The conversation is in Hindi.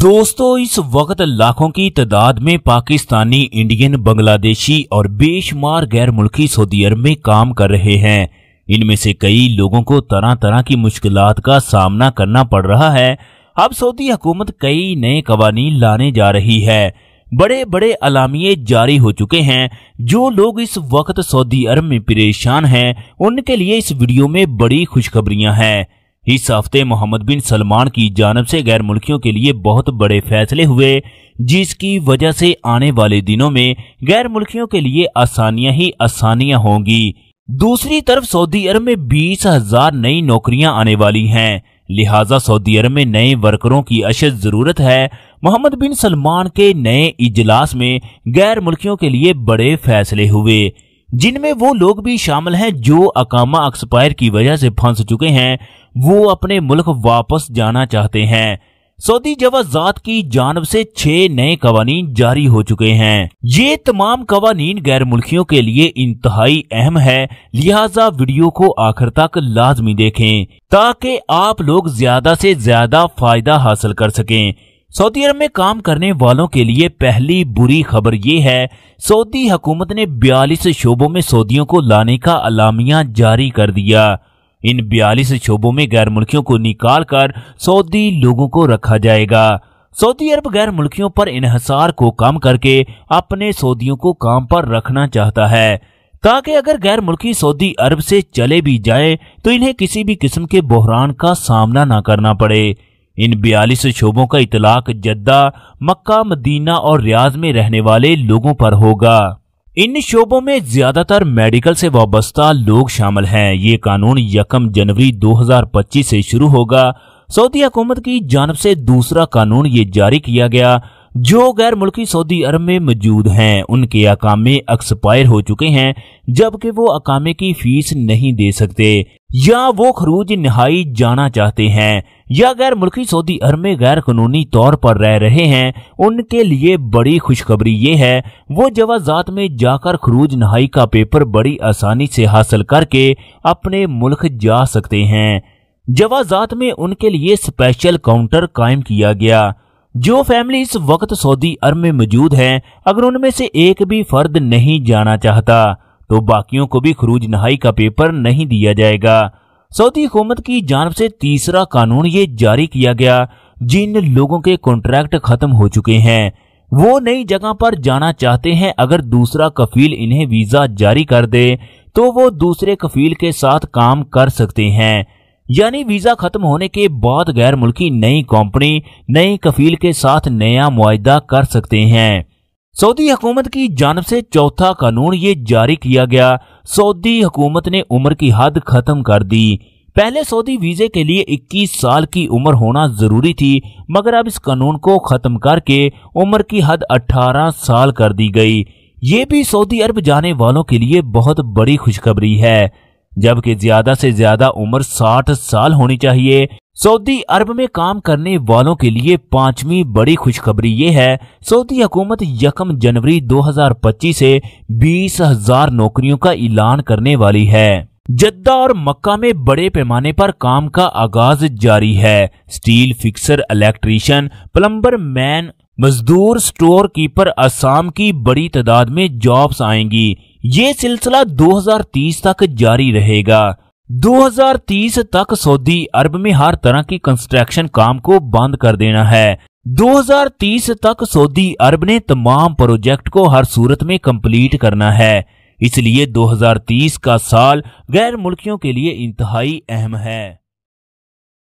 दोस्तों इस वक्त लाखों की तादाद में पाकिस्तानी इंडियन बांग्लादेशी और बेशुमार गैर मुल्की सऊदी अरब में काम कर रहे हैं इनमें से कई लोगों को तरह तरह की मुश्किल का सामना करना पड़ रहा है अब सऊदी हुकूमत कई नए कवानी लाने जा रही है बड़े बड़े अलामिये जारी हो चुके हैं जो लोग इस वक्त सऊदी अरब में परेशान हैं उनके लिए इस वीडियो में बड़ी खुशखबरियां हैं इस हफ्ते मोहम्मद बिन सलमान की जानब से गैर मुल्कियों के लिए बहुत बड़े फैसले हुए जिसकी वजह से आने वाले दिनों में गैर मुल्कियों के लिए आसानियां ही आसानियां होंगी दूसरी तरफ सऊदी अरब में बीस हजार नई नौकरियां आने वाली हैं लिहाजा सऊदी अरब में नए वर्करों की अशद जरूरत है मोहम्मद बिन सलमान के नए इजलास में गैर मुल्कियों के लिए बड़े फैसले हुए जिनमें वो लोग भी शामिल हैं जो अकामा एक्सपायर की वजह से फंस चुके हैं वो अपने मुल्क वापस जाना चाहते हैं सऊदी जवाजात की जानब से छह नए कवानीन जारी हो चुके हैं ये तमाम कवानीन गैर मुल्कियों के लिए इंतहाई अहम है लिहाजा वीडियो को आखिर तक लाजमी देखें ताकि आप लोग ज्यादा से ज्यादा फायदा हासिल कर सकें सऊदी अरब में काम करने वालों के लिए पहली बुरी खबर यह है सऊदी हुकूमत ने बयालीस शोबों में सऊदियों को लाने का अलामिया जारी कर दिया इन बयालीस शोबों में गैर मुल्कियों को निकाल कर सऊदी लोगों को रखा जाएगा सऊदी अरब गैर मुल्कियों पर इनहसार को कम करके अपने सऊदियों को काम पर रखना चाहता है ताकि अगर गैर मुल्की सऊदी अरब से चले भी जाए तो इन्हें किसी भी किस्म के बहरान का सामना न करना पड़े इन बयालीस शोबों का इतलाक जद्दा मक्का मदीना और रियाज में रहने वाले लोगों पर होगा इन शोबों में ज्यादातर मेडिकल से वाबस्ता लोग शामिल हैं ये कानून यकम जनवरी 2025 से शुरू होगा सऊदी हुकूमत की जानब से दूसरा कानून ये जारी किया गया जो गैर मुल्की सऊदी अरब में मौजूद हैं उनके अकामे एक्सपायर हो चुके हैं जबकि वो अकामे की फीस नहीं दे सकते या वो खरूज नहाई जाना चाहते हैं या गैर मुल्की सऊदी अरब में गैर कानूनी तौर पर रह रहे हैं उनके लिए बड़ी खुशखबरी ये है वो जवाजात में जाकर खरूज नहाई का पेपर बड़ी आसानी से हासिल करके अपने मुल्क जा सकते हैं जवाजात में उनके लिए स्पेशल काउंटर कायम किया गया जो फैमिली इस वक्त सऊदी अरब में मौजूद है अगर उनमें से एक भी फर्द नहीं जाना चाहता तो बाकियों को भी खरूज नहाई का पेपर नहीं दिया जाएगा सऊदी हुकूमत की जानब से तीसरा कानून ये जारी किया गया जिन लोगों के कॉन्ट्रैक्ट खत्म हो चुके हैं वो नई जगह पर जाना चाहते हैं अगर दूसरा कफील इन्हें वीजा जारी कर दे तो वो दूसरे कफील के साथ काम कर सकते हैं यानी वीजा खत्म होने के बाद गैर मुल्की नई कंपनी नई कफील के साथ नया मुआदा कर सकते हैं सऊदी हुकूमत की जानब से चौथा कानून ये जारी किया गया सऊदी हुकूमत ने उम्र की हद खत्म कर दी पहले सऊदी वीज़े के लिए 21 साल की उम्र होना ज़रूरी थी मगर अब इस कानून को ख़त्म करके उम्र की हद 18 साल कर दी गई ये भी सऊदी अरब जाने वालों के लिए बहुत बड़ी खुशखबरी है जबकि ज़्यादा से ज़्यादा उम्र 60 साल होनी चाहिए सऊदी अरब में काम करने वालों के लिए पांचवी बड़ी खुशखबरी ये है सऊदी हुकूमत यकम जनवरी 2025 से बीस हजार नौकरियों का ऐलान करने वाली है जद्दा और मक्का में बड़े पैमाने पर काम का आगाज जारी है steel fixer electrician plumber man मजदूर स्टोर कीपर असम की बड़ी तादाद में जॉब्स आएंगी ये सिलसिला 2030 तक जारी रहेगा 2030 तक सऊदी अरब में हर तरह की कंस्ट्रक्शन काम को बंद कर देना है 2030 तक सऊदी अरब ने तमाम प्रोजेक्ट को हर सूरत में कंप्लीट करना है इसलिए 2030 का साल गैर मुल्कियों के लिए इंतहाई अहम है